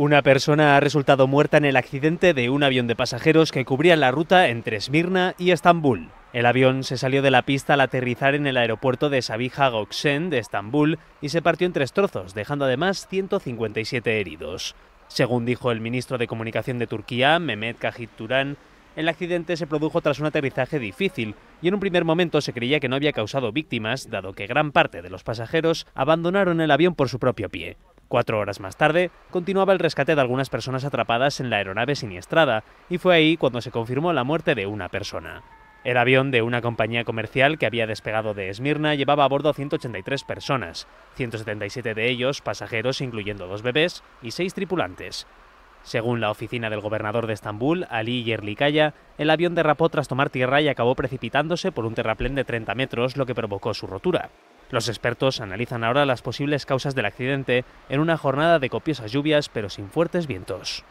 Una persona ha resultado muerta en el accidente de un avión de pasajeros que cubría la ruta entre Esmirna y Estambul. El avión se salió de la pista al aterrizar en el aeropuerto de Sabiha Gökçen de Estambul y se partió en tres trozos, dejando además 157 heridos. Según dijo el ministro de Comunicación de Turquía, Mehmet Kahit Turan, el accidente se produjo tras un aterrizaje difícil y en un primer momento se creía que no había causado víctimas, dado que gran parte de los pasajeros abandonaron el avión por su propio pie. Cuatro horas más tarde, continuaba el rescate de algunas personas atrapadas en la aeronave siniestrada, y fue ahí cuando se confirmó la muerte de una persona. El avión de una compañía comercial que había despegado de Esmirna llevaba a bordo 183 personas, 177 de ellos pasajeros incluyendo dos bebés y seis tripulantes. Según la oficina del gobernador de Estambul, Ali Yerlikaya, el avión derrapó tras tomar tierra y acabó precipitándose por un terraplén de 30 metros, lo que provocó su rotura. Los expertos analizan ahora las posibles causas del accidente en una jornada de copiosas lluvias pero sin fuertes vientos.